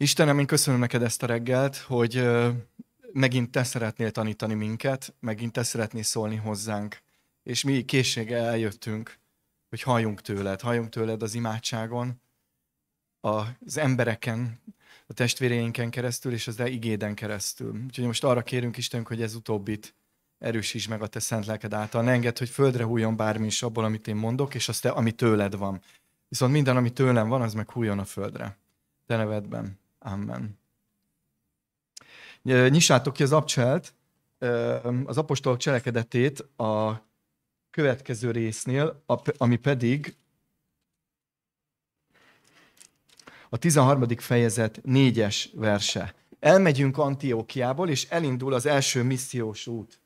Istenem, én köszönöm neked ezt a reggelt, hogy megint te szeretnél tanítani minket, megint te szeretnél szólni hozzánk. És mi készséggel eljöttünk, hogy halljunk tőled, halljunk tőled az imádságon, az embereken, a testvéreinken keresztül, és az igéden keresztül. Úgyhogy most arra kérünk Istenünk, hogy ez utóbbit erősíts meg a te szent lelked által. Ne engedd, hogy földre hújon bármi is abból, amit én mondok, és azt te, ami tőled van. Viszont minden, ami tőlem van, az meg hújon a földre. Te nevedben. Amen. Nyissátok ki az abcselt, az apostolok cselekedetét a következő résznél, ami pedig a 13. fejezet 4-es verse. Elmegyünk Antiókiából, és elindul az első missziós út.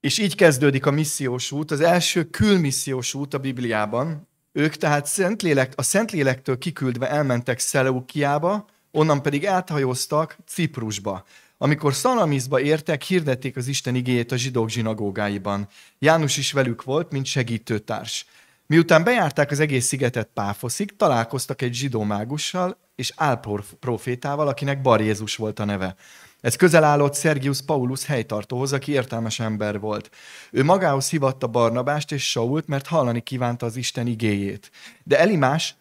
És így kezdődik a missziós út, az első külmissziós út a Bibliában, ők tehát Szentlélek, a Szentlélektől kiküldve elmentek Szeleukiába, onnan pedig áthajóztak Ciprusba. Amikor Szalamizba értek, hirdették az Isten igéjét a zsidók zsinagógáiban. János is velük volt, mint segítőtárs. Miután bejárták az egész szigetet Páfoszig, találkoztak egy zsidó mágussal és álprofétával, akinek Bar Jézus volt a neve. Ez közel állott Sergius Paulus helytartóhoz, aki értelmes ember volt. Ő magához hívatta Barnabást és Sault, mert hallani kívánta az Isten igéjét. De Elimás,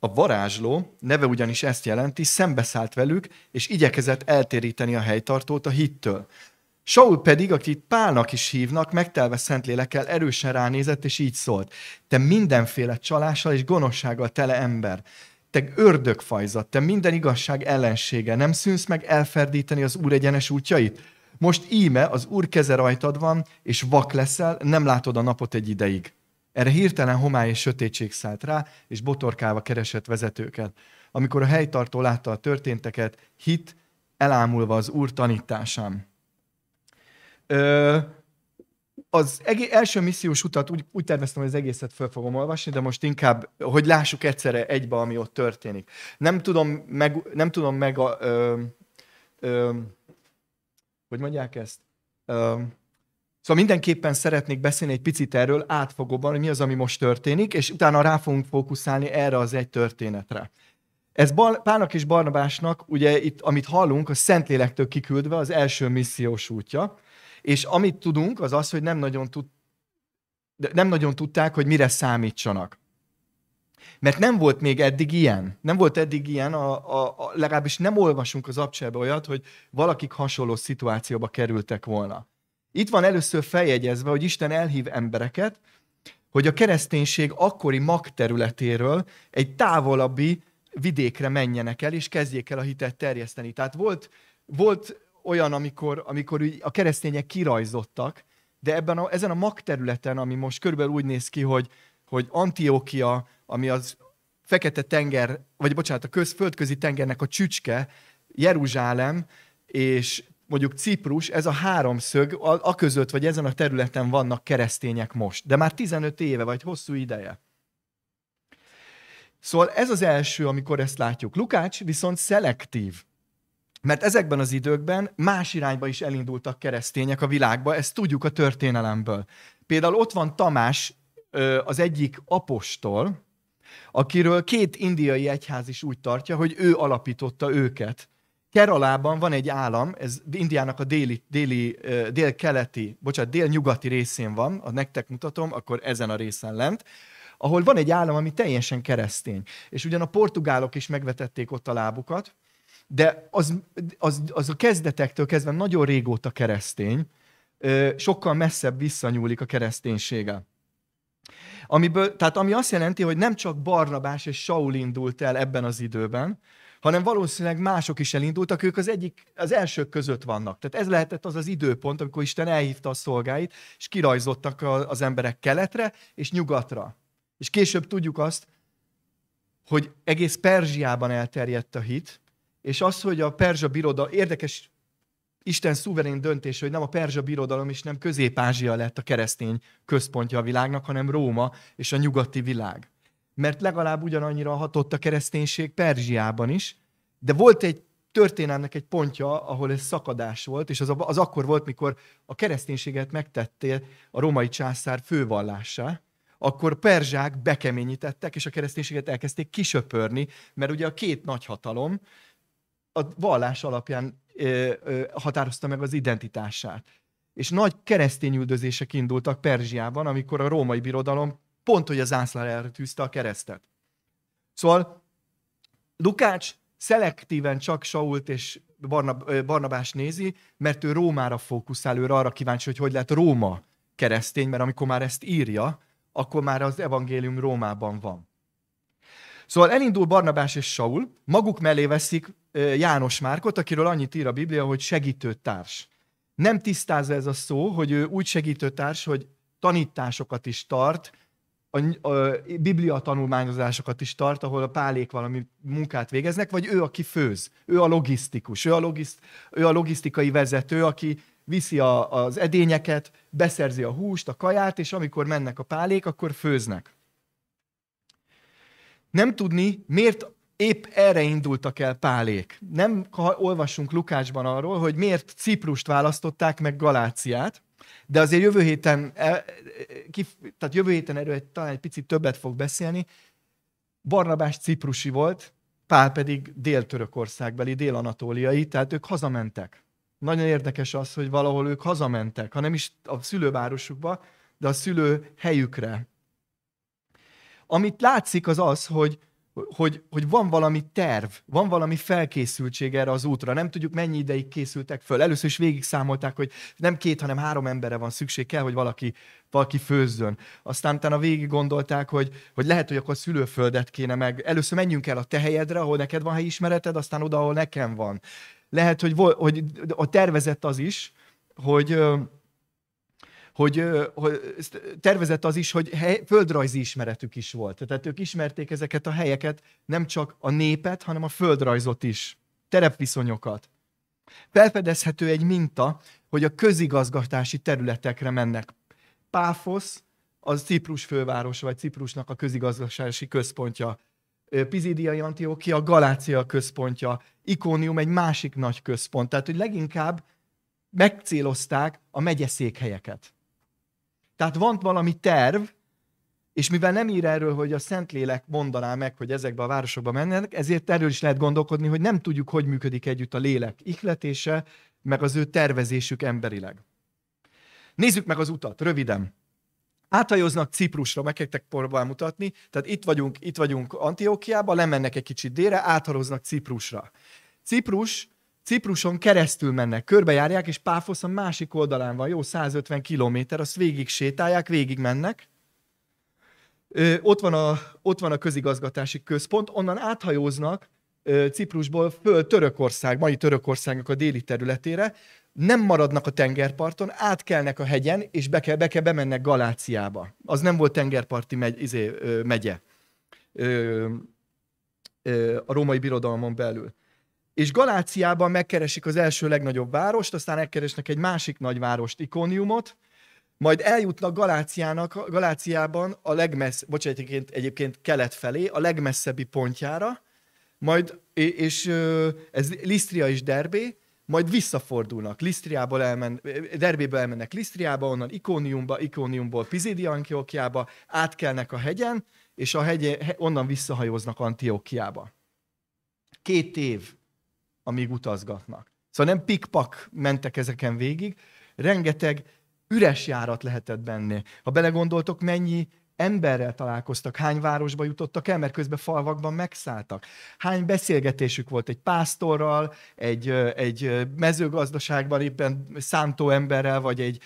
a varázsló, neve ugyanis ezt jelenti, szembeszállt velük, és igyekezett eltéríteni a helytartót a hittől. Saul pedig, akit Pálnak is hívnak, megtelve Szentlélekkel erősen ránézett, és így szólt. Te mindenféle csalással és gonoszsággal tele ember te ördögfajzat, te minden igazság ellensége, nem szűnsz meg elferdíteni az Úr egyenes útjait? Most íme, az Úr keze rajtad van, és vak leszel, nem látod a napot egy ideig. Erre hirtelen homály és sötétség szállt rá, és botorkálva keresett vezetőket. Amikor a helytartó látta a történteket, hit, elámulva az Úr tanításán. Ö, az egész, első missziós utat úgy, úgy terveztem, hogy az egészet föl fogom olvasni, de most inkább, hogy lássuk egyszerre egybe, ami ott történik. Nem tudom meg, nem tudom meg a, ö, ö, hogy mondják ezt? Ö, szóval mindenképpen szeretnék beszélni egy picit erről átfogóban, hogy mi az, ami most történik, és utána rá fogunk fókuszálni erre az egy történetre. Ez Bal- Pálnak és Barnabásnak, ugye itt, amit hallunk, a Szentlélektől kiküldve az első missziós útja, és amit tudunk, az az, hogy nem nagyon, tud, nem nagyon tudták, hogy mire számítsanak. Mert nem volt még eddig ilyen. Nem volt eddig ilyen, a, a, a, legalábbis nem olvasunk az abcsebe olyat, hogy valakik hasonló szituációba kerültek volna. Itt van először feljegyezve, hogy Isten elhív embereket, hogy a kereszténység akkori magterületéről egy távolabbi vidékre menjenek el, és kezdjék el a hitet terjeszteni. Tehát volt, volt olyan, amikor, amikor a keresztények kirajzottak, de ebben a, ezen a magterületen, ami most körülbelül úgy néz ki, hogy, hogy Antiókia, ami az fekete tenger, vagy bocsánat, a köz, földközi tengernek a csücske, Jeruzsálem és mondjuk Ciprus, ez a háromszög, a, a között vagy ezen a területen vannak keresztények most. De már 15 éve, vagy hosszú ideje. Szóval ez az első, amikor ezt látjuk. Lukács viszont szelektív. Mert ezekben az időkben más irányba is elindultak keresztények a világba, ezt tudjuk a történelemből. Például ott van Tamás, az egyik apostol, akiről két indiai egyház is úgy tartja, hogy ő alapította őket. Keralában van egy állam, ez Indiának a déli, déli, dél-keleti, bocsánat, dél-nyugati részén van, a nektek mutatom, akkor ezen a részen lent, ahol van egy állam, ami teljesen keresztény. És ugyan a portugálok is megvetették ott a lábukat, de az, az, az a kezdetektől kezdve nagyon régóta keresztény, sokkal messzebb visszanyúlik a kereszténysége. Amiből, tehát ami azt jelenti, hogy nem csak Barnabás és Saul indult el ebben az időben, hanem valószínűleg mások is elindultak, ők az egyik, az elsők között vannak. Tehát ez lehetett az az időpont, amikor Isten elhívta a szolgáit, és kirajzottak az emberek keletre és nyugatra. És később tudjuk azt, hogy egész Perzsiában elterjedt a hit, és az, hogy a perzsa birodalom, érdekes Isten szuverén döntése, hogy nem a perzsa birodalom és nem Közép-Ázsia lett a keresztény központja a világnak, hanem Róma és a nyugati világ. Mert legalább ugyanannyira hatott a kereszténység Perzsiában is, de volt egy történelmnek egy pontja, ahol ez szakadás volt, és az, az akkor volt, mikor a kereszténységet megtettél a római császár fővallása, akkor perzsák bekeményítettek, és a kereszténységet elkezdték kisöpörni, mert ugye a két nagyhatalom, a vallás alapján ö, ö, határozta meg az identitását. És nagy keresztény üldözések indultak Perzsiában, amikor a római birodalom pont, hogy az zászlára tűzte a keresztet. Szóval Lukács szelektíven csak Sault és Barnab- Barnabás nézi, mert ő Rómára fókuszál, ő arra kíváncsi, hogy hogy lett Róma keresztény, mert amikor már ezt írja, akkor már az evangélium Rómában van. Szóval elindul Barnabás és Saul, maguk mellé veszik János Márkot, akiről annyit ír a Biblia, hogy segítőtárs. Nem tisztázza ez a szó, hogy ő úgy segítőtárs, hogy tanításokat is tart, a, a biblia tanulmányozásokat is tart, ahol a pálék valami munkát végeznek, vagy ő, aki főz, ő a logisztikus, ő a, logiszt, ő a logisztikai vezető, aki viszi a, az edényeket, beszerzi a húst, a kaját, és amikor mennek a pálék, akkor főznek. Nem tudni, miért épp erre indultak el Pálék. Nem ha olvassunk Lukácsban arról, hogy miért Ciprust választották meg Galáciát, de azért jövő héten, e, tehát jövő héten erről talán egy picit többet fog beszélni. Barnabás ciprusi volt, Pál pedig dél-törökországbeli, dél-anatóliai, tehát ők hazamentek. Nagyon érdekes az, hogy valahol ők hazamentek, hanem is a szülővárosukba, de a szülő helyükre. Amit látszik az az, hogy hogy, hogy van valami terv, van valami felkészültség erre az útra. Nem tudjuk, mennyi ideig készültek föl. Először is végig számolták, hogy nem két, hanem három emberre van szükség, kell, hogy valaki, valaki főzzön. Aztán utána végig gondolták, hogy, hogy lehet, hogy akkor szülőföldet kéne meg. Először menjünk el a te helyedre, ahol neked van helyismereted, aztán oda, ahol nekem van. Lehet, hogy, hogy a tervezett az is, hogy hogy, hogy tervezett az is, hogy hely, földrajzi ismeretük is volt. Tehát ők ismerték ezeket a helyeket, nem csak a népet, hanem a földrajzot is, terepviszonyokat. Felfedezhető egy minta, hogy a közigazgatási területekre mennek. Páfosz, az Ciprus főváros, vagy Ciprusnak a közigazgatási központja. Pizidiai Antiochia a Galácia központja, Ikónium egy másik nagy központ. Tehát, hogy leginkább megcélozták a megyeszékhelyeket. Tehát van valami terv, és mivel nem ír erről, hogy a Szentlélek mondaná meg, hogy ezekbe a városokba mennek, ezért erről is lehet gondolkodni, hogy nem tudjuk, hogy működik együtt a lélek ihletése, meg az ő tervezésük emberileg. Nézzük meg az utat, röviden. Áthajoznak Ciprusra, megkektek porban mutatni, tehát itt vagyunk, itt vagyunk Antiókiában, lemennek egy kicsit délre, áthajoznak Ciprusra. Ciprus Cipruson keresztül mennek, körbejárják, és Páfosz a másik oldalán van, jó 150 kilométer, azt végig sétálják, végig mennek. Ö, ott, van a, ott van a közigazgatási központ, onnan áthajóznak ö, Ciprusból föl Törökország, mai Törökországnak a déli területére, nem maradnak a tengerparton, átkelnek a hegyen, és be kell, be kell bemennek Galáciába. Az nem volt tengerparti megy, izé, ö, megye ö, ö, a római birodalmon belül és Galáciában megkeresik az első legnagyobb várost, aztán megkeresnek egy másik nagyvárost, Ikoniumot, majd eljutnak Galáciának, Galáciában a legmessz, bocsánat, egyébként, egyébként kelet felé, a legmesszebbi pontjára, majd, és ez Lisztria és Derbé, majd visszafordulnak, Lisztriából elmen, Derbébe elmennek Lisztriába, onnan Ikóniumba, Ikóniumból Pizidiankiókiába, átkelnek a hegyen, és a hegye, onnan visszahajóznak Antiókiába. Két év amíg utazgatnak. Szóval nem pikpak mentek ezeken végig, rengeteg üres járat lehetett benne. Ha belegondoltok, mennyi emberrel találkoztak, hány városba jutottak el, mert közben falvakban megszálltak. Hány beszélgetésük volt egy pásztorral, egy, egy mezőgazdaságban éppen szántó emberrel, vagy, egy,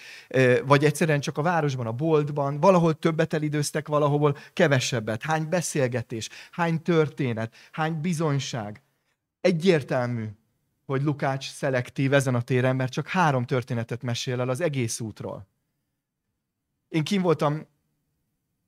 vagy egyszerűen csak a városban, a boltban, valahol többet elidőztek, valahol kevesebbet. Hány beszélgetés, hány történet, hány bizonyság egyértelmű, hogy Lukács szelektív ezen a téren, mert csak három történetet mesél el az egész útról. Én kim voltam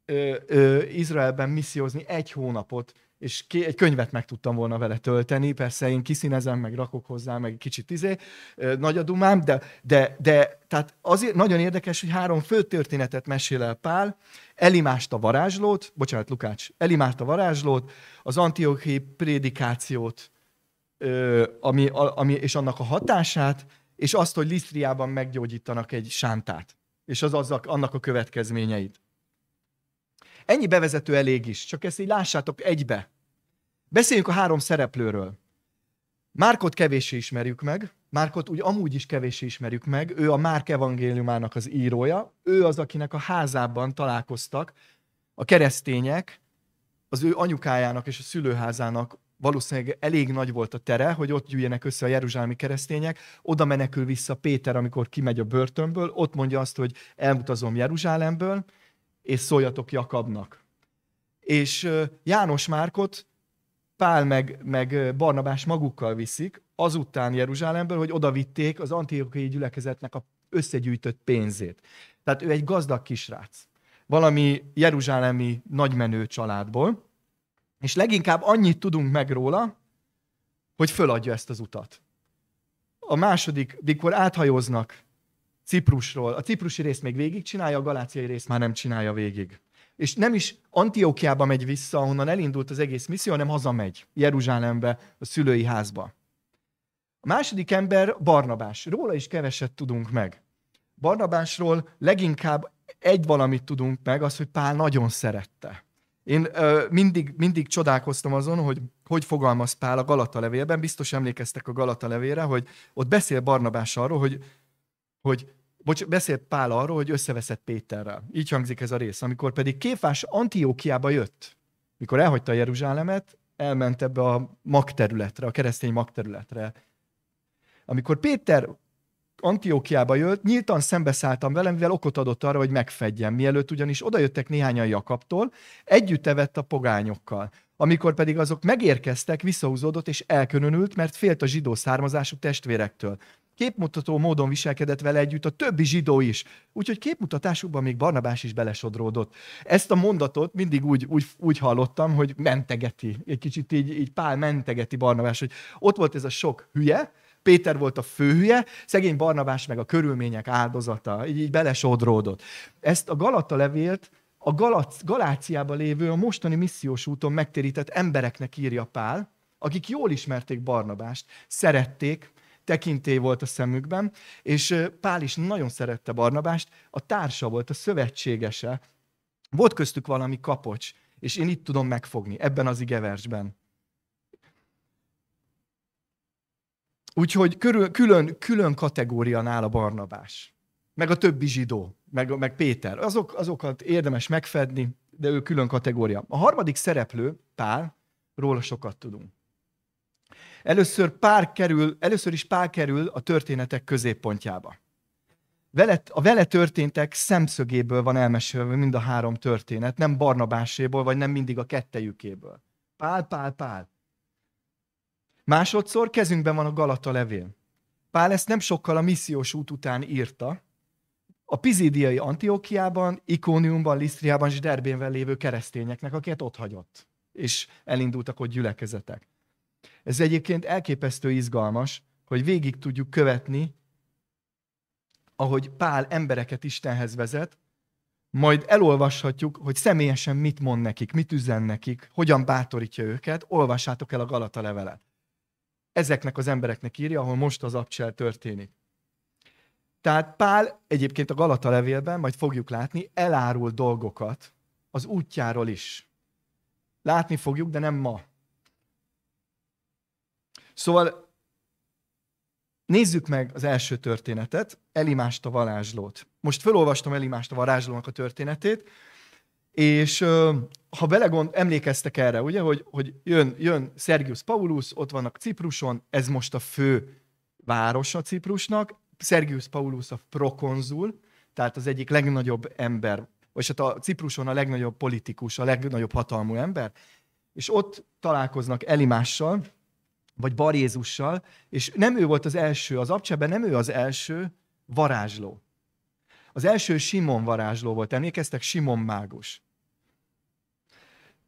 ö, ö, Izraelben missziózni egy hónapot, és ki, egy könyvet meg tudtam volna vele tölteni, persze én kiszínezem, meg rakok hozzá, meg kicsit izé, ö, nagy a dumám, de, de, de tehát azért nagyon érdekes, hogy három fő történetet mesél el Pál, elimást a varázslót, bocsánat Lukács, elimást a varázslót, az antiochi prédikációt, ami, ami, és annak a hatását, és azt, hogy Lisztriában meggyógyítanak egy sántát, és az, az annak a következményeit. Ennyi bevezető elég is, csak ezt így lássátok egybe. Beszéljünk a három szereplőről. Márkot kevéssé ismerjük meg, Márkot úgy amúgy is kevéssé ismerjük meg, ő a Márk evangéliumának az írója, ő az, akinek a házában találkoztak a keresztények, az ő anyukájának és a szülőházának valószínűleg elég nagy volt a tere, hogy ott gyűjjenek össze a jeruzsálemi keresztények, oda menekül vissza Péter, amikor kimegy a börtönből, ott mondja azt, hogy elmutazom Jeruzsálemből, és szóljatok Jakabnak. És János Márkot Pál meg, meg Barnabás magukkal viszik, azután Jeruzsálemből, hogy oda vitték az antiokiai gyülekezetnek a összegyűjtött pénzét. Tehát ő egy gazdag kisrác. Valami jeruzsálemi nagymenő családból, és leginkább annyit tudunk meg róla, hogy föladja ezt az utat. A második, mikor áthajoznak, Ciprusról, a ciprusi rész még csinálja, a galáciai rész már nem csinálja végig. És nem is Antiókiába megy vissza, ahonnan elindult az egész misszió, hanem hazamegy Jeruzsálembe, a szülői házba. A második ember Barnabás. Róla is keveset tudunk meg. Barnabásról leginkább egy valamit tudunk meg, az, hogy Pál nagyon szerette. Én ö, mindig, mindig csodálkoztam azon, hogy hogy fogalmaz Pál a Galata levélben, biztos emlékeztek a Galata levélre, hogy ott beszél Barnabás arról, hogy, hogy bocs, beszél Pál arról, hogy összeveszett Péterrel. Így hangzik ez a rész. Amikor pedig Kéfás Antiókiába jött, mikor elhagyta Jeruzsálemet, elment ebbe a magterületre, a keresztény magterületre. Amikor Péter Antiókiába jött, nyíltan szembeszálltam vele, mivel okot adott arra, hogy megfedjem, mielőtt ugyanis odajöttek néhányan Jakabtól, együtt evett a pogányokkal. Amikor pedig azok megérkeztek, visszahúzódott és elkönönült, mert félt a zsidó származású testvérektől. Képmutató módon viselkedett vele együtt a többi zsidó is, úgyhogy képmutatásukban még Barnabás is belesodródott. Ezt a mondatot mindig úgy, úgy, úgy hallottam, hogy mentegeti, egy kicsit így, így Pál mentegeti Barnabás, hogy ott volt ez a sok hülye, Péter volt a főhülye, szegény Barnabás meg a körülmények áldozata, így, így belesodródott. Ezt a Galata levélt a Galac, Galáciában lévő, a mostani missziós úton megtérített embereknek írja Pál, akik jól ismerték Barnabást, szerették, tekintély volt a szemükben, és Pál is nagyon szerette Barnabást, a társa volt, a szövetségese. Volt köztük valami kapocs, és én itt tudom megfogni, ebben az igeversben. Úgyhogy körül, külön, külön kategória nála Barnabás, meg a többi zsidó, meg, meg Péter. Azok, azokat érdemes megfedni, de ő külön kategória. A harmadik szereplő, Pál, róla sokat tudunk. Először, pár kerül, először is Pál kerül a történetek középpontjába. Velet, a vele történtek szemszögéből van elmesélve mind a három történet, nem Barnabáséból, vagy nem mindig a kettejükéből. Pál, Pál, Pál. Másodszor kezünkben van a Galata levél. Pál ezt nem sokkal a missziós út után írta. A pizídiai Antiókiában, Ikóniumban, Lisztriában és Derbénben lévő keresztényeknek, akiket ott hagyott, és elindultak ott gyülekezetek. Ez egyébként elképesztő izgalmas, hogy végig tudjuk követni, ahogy Pál embereket Istenhez vezet, majd elolvashatjuk, hogy személyesen mit mond nekik, mit üzen nekik, hogyan bátorítja őket, olvassátok el a Galata levelet ezeknek az embereknek írja, ahol most az abcsel történik. Tehát Pál egyébként a Galata levélben, majd fogjuk látni, elárul dolgokat az útjáról is. Látni fogjuk, de nem ma. Szóval nézzük meg az első történetet, Elimást a varázslót. Most felolvastam Elimást a varázslónak a történetét, és ha belegond, emlékeztek erre, ugye, hogy, hogy jön, jön Sergius Paulus, ott vannak Cipruson, ez most a fő városa Ciprusnak, Sergius Paulus a prokonzul, tehát az egyik legnagyobb ember, vagy hát a Cipruson a legnagyobb politikus, a legnagyobb hatalmú ember, és ott találkoznak Elimással, vagy Barézussal, és nem ő volt az első, az abcsebe nem ő az első varázsló. Az első Simon varázsló volt, emlékeztek? Simon mágus.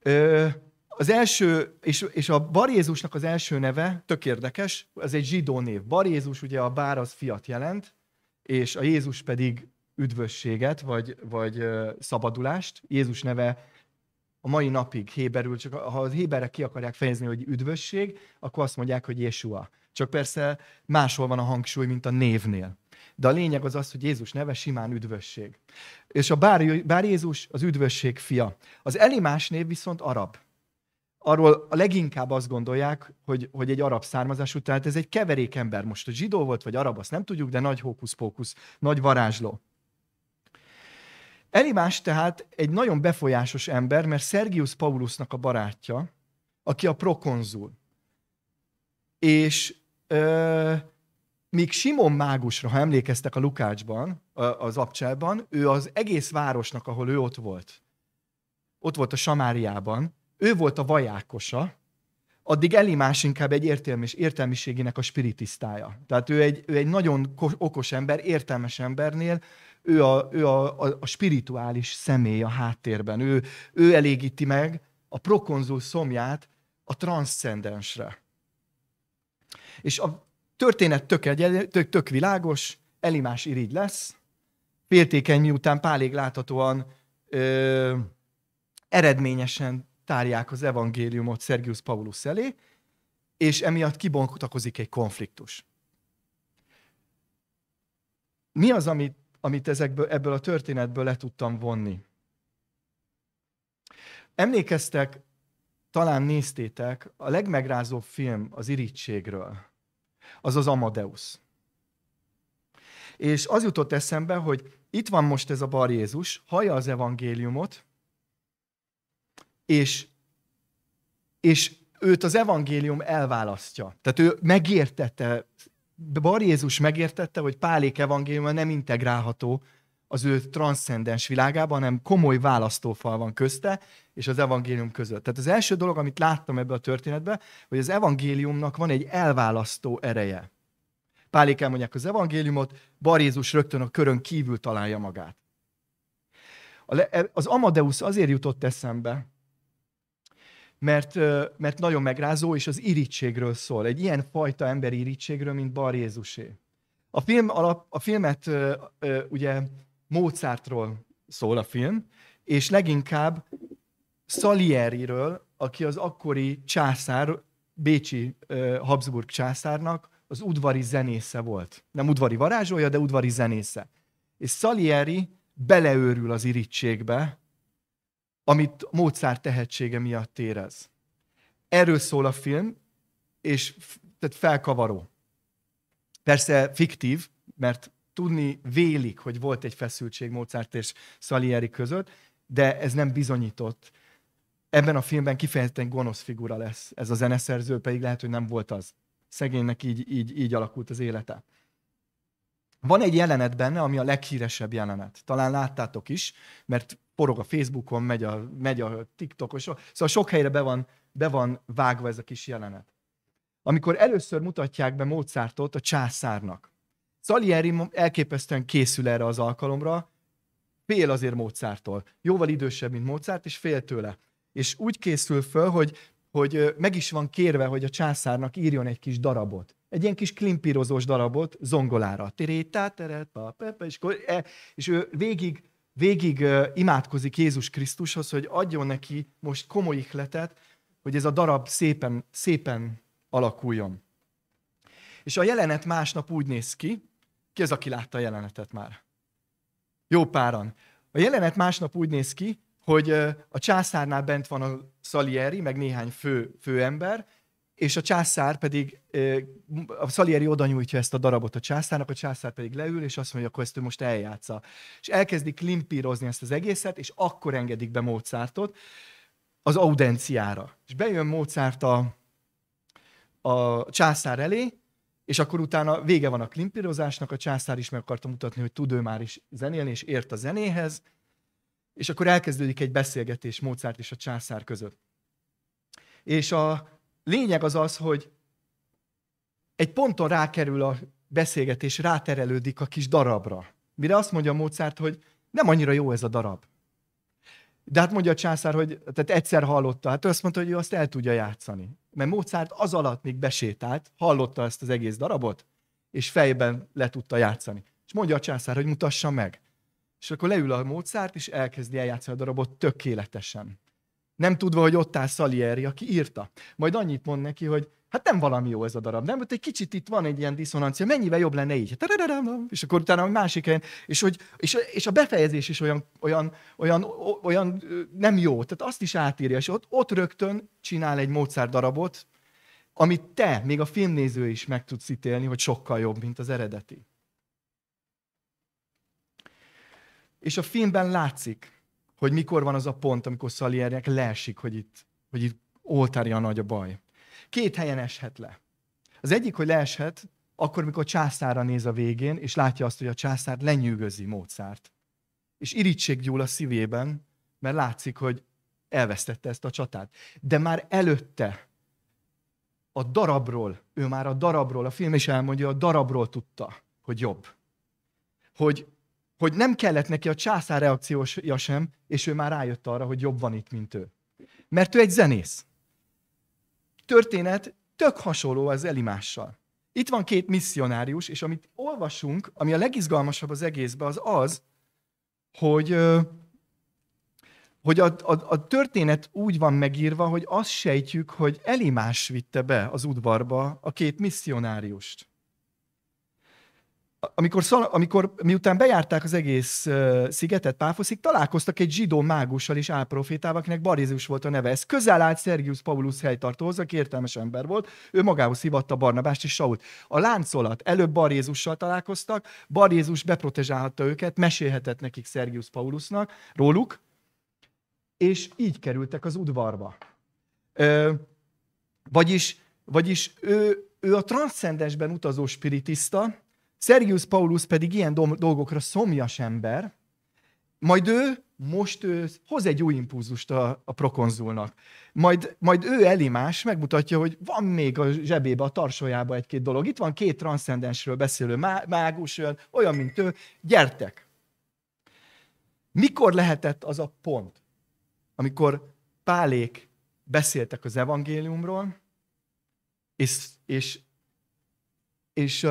Ö, az első, és, és a Bar Jézusnak az első neve tök érdekes, ez egy zsidó név. Bar Jézus ugye a bár az fiat jelent, és a Jézus pedig üdvösséget, vagy, vagy ö, szabadulást. Jézus neve a mai napig héberül, csak ha az héberek ki akarják fejezni, hogy üdvösség, akkor azt mondják, hogy Jésua. Csak persze máshol van a hangsúly, mint a névnél de a lényeg az az, hogy Jézus neve simán üdvösség. És a bár, bár Jézus az üdvösség fia. Az Elimás név viszont arab. Arról a leginkább azt gondolják, hogy, hogy egy arab származású, tehát ez egy keverék ember. Most, hogy zsidó volt, vagy arab, azt nem tudjuk, de nagy hókusz-pókusz, nagy varázsló. Elimás tehát egy nagyon befolyásos ember, mert Sergius Paulusnak a barátja, aki a prokonzul. És ö, míg Simon mágusra, ha emlékeztek a Lukácsban, az abcsában, ő az egész városnak, ahol ő ott volt, ott volt a Samáriában, ő volt a vajákosa, addig Elimás inkább egy értelmis, értelmiségének a spiritisztája. Tehát ő egy, ő egy nagyon okos ember, értelmes embernél, ő a, ő a, a, a spirituális személy a háttérben. Ő, ő elégíti meg a prokonzul szomját a transzcendensre. És a, Történet tök, egy, tök, tök világos, elimás irigy lesz. Féltékeny miután pálig láthatóan ö, eredményesen tárják az evangéliumot Sergius Paulus elé, és emiatt kibontakozik egy konfliktus. Mi az, amit, amit ezekből, ebből a történetből le tudtam vonni? Emlékeztek, talán néztétek, a legmegrázóbb film az irítségről az az Amadeusz. És az jutott eszembe, hogy itt van most ez a bar Jézus, hallja az evangéliumot, és, és őt az evangélium elválasztja. Tehát ő megértette, Bar Jézus megértette, hogy Pálék evangéliuma nem integrálható az ő transzcendens világában, hanem komoly választófal van közte és az evangélium között. Tehát az első dolog, amit láttam ebbe a történetbe, hogy az evangéliumnak van egy elválasztó ereje. Pálik elmondják az evangéliumot, Barézus rögtön a körön kívül találja magát. E- az Amadeusz azért jutott eszembe, mert, mert nagyon megrázó, és az irítségről szól. Egy ilyen fajta emberi irítségről, mint Bar Jézusé. A, film alap, a filmet ugye Mozartról szól a film, és leginkább Salieriről, aki az akkori császár, Bécsi Habsburg császárnak az udvari zenésze volt. Nem udvari varázsolja, de udvari zenésze. És Salieri beleőrül az irítségbe, amit Mozart tehetsége miatt érez. Erről szól a film, és tehát felkavaró. Persze fiktív, mert tudni vélik, hogy volt egy feszültség Mozart és Salieri között, de ez nem bizonyított. Ebben a filmben kifejezetten gonosz figura lesz. Ez a zeneszerző pedig lehet, hogy nem volt az. Szegénynek így, így, így alakult az élete. Van egy jelenet benne, ami a leghíresebb jelenet. Talán láttátok is, mert porog a Facebookon, megy a, megy a TikTokon, so, szóval sok helyre be van, be van vágva ez a kis jelenet. Amikor először mutatják be Mozartot a császárnak, Salieri elképesztően készül erre az alkalomra, fél azért Mozarttól. Jóval idősebb, mint Mozart, és fél tőle. És úgy készül föl, hogy, hogy meg is van kérve, hogy a császárnak írjon egy kis darabot. Egy ilyen kis klimpírozós darabot zongolára. És, e- és ő végig, végig imádkozik Jézus Krisztushoz, hogy adjon neki most komoly ihletet, hogy ez a darab szépen, szépen alakuljon. És a jelenet másnap úgy néz ki, ki az, aki látta a jelenetet már? Jó páran. A jelenet másnap úgy néz ki, hogy a császárnál bent van a Salieri, meg néhány fő, főember, és a császár pedig, a Salieri oda nyújtja ezt a darabot a császárnak, a császár pedig leül, és azt mondja, akkor ezt ő most eljátsza. És elkezdik klimpírozni ezt az egészet, és akkor engedik be Mozartot az audenciára. És bejön Mozart a, a császár elé, és akkor utána vége van a klimpírozásnak, a császár is meg akarta mutatni, hogy tud ő már is zenélni, és ért a zenéhez, és akkor elkezdődik egy beszélgetés Mozart és a császár között. És a lényeg az az, hogy egy ponton rákerül a beszélgetés, ráterelődik a kis darabra. Mire azt mondja Mozart, hogy nem annyira jó ez a darab. De hát mondja a császár, hogy tehát egyszer hallotta, hát ő azt mondta, hogy ő azt el tudja játszani. Mert Mozart az alatt még besétált, hallotta ezt az egész darabot, és fejben le tudta játszani. És mondja a császár, hogy mutassa meg. És akkor leül a Mozart, és elkezdi eljátszani a darabot tökéletesen. Nem tudva, hogy ott áll Salieri, aki írta. Majd annyit mond neki, hogy hát nem valami jó ez a darab, nem? Ott egy kicsit itt van egy ilyen diszonancia, mennyivel jobb lenne így? Hát és akkor utána a másik helyen, és, hogy, és, és a befejezés is olyan, olyan, olyan, olyan nem jó, tehát azt is átírja, és ott, ott rögtön csinál egy Mozart darabot, amit te, még a filmnéző is meg tudsz ítélni, hogy sokkal jobb, mint az eredeti. És a filmben látszik, hogy mikor van az a pont, amikor Salierinek leesik, hogy itt, hogy itt oltárja nagy a baj két helyen eshet le. Az egyik, hogy leeshet, akkor, mikor császára néz a végén, és látja azt, hogy a császár lenyűgözi Mozart. És irítség gyúl a szívében, mert látszik, hogy elvesztette ezt a csatát. De már előtte a darabról, ő már a darabról, a film is elmondja, a darabról tudta, hogy jobb. Hogy, hogy nem kellett neki a császár reakciója sem, és ő már rájött arra, hogy jobb van itt, mint ő. Mert ő egy zenész történet tök hasonló az Elimással. Itt van két misszionárius, és amit olvasunk, ami a legizgalmasabb az egészben, az az, hogy, hogy a, a, a történet úgy van megírva, hogy azt sejtjük, hogy Elimás vitte be az udvarba a két misszionáriust amikor, szal, amikor miután bejárták az egész uh, szigetet Páfoszik, találkoztak egy zsidó mágussal és álprofétával, akinek Barizus volt a neve. Ez közel állt Szergius Paulus helytartóhoz, aki értelmes ember volt. Ő magához hívatta Barnabást és Sault. A láncolat előbb Barizussal találkoztak, Barizus beprotezsálhatta őket, mesélhetett nekik Szergius Paulusnak róluk, és így kerültek az udvarba. Ö, vagyis vagyis ő, ő a transzcendensben utazó spiritista, Sergius Paulus pedig ilyen dolgokra szomjas ember, majd ő, most ő hoz egy új impulzust a, a prokonzulnak. Majd, majd ő elimás megmutatja, hogy van még a zsebébe, a tarsójába egy-két dolog. Itt van két transzcendensről beszélő mágus, olyan, mint ő. Gyertek! Mikor lehetett az a pont, amikor pálék beszéltek az evangéliumról, és, és és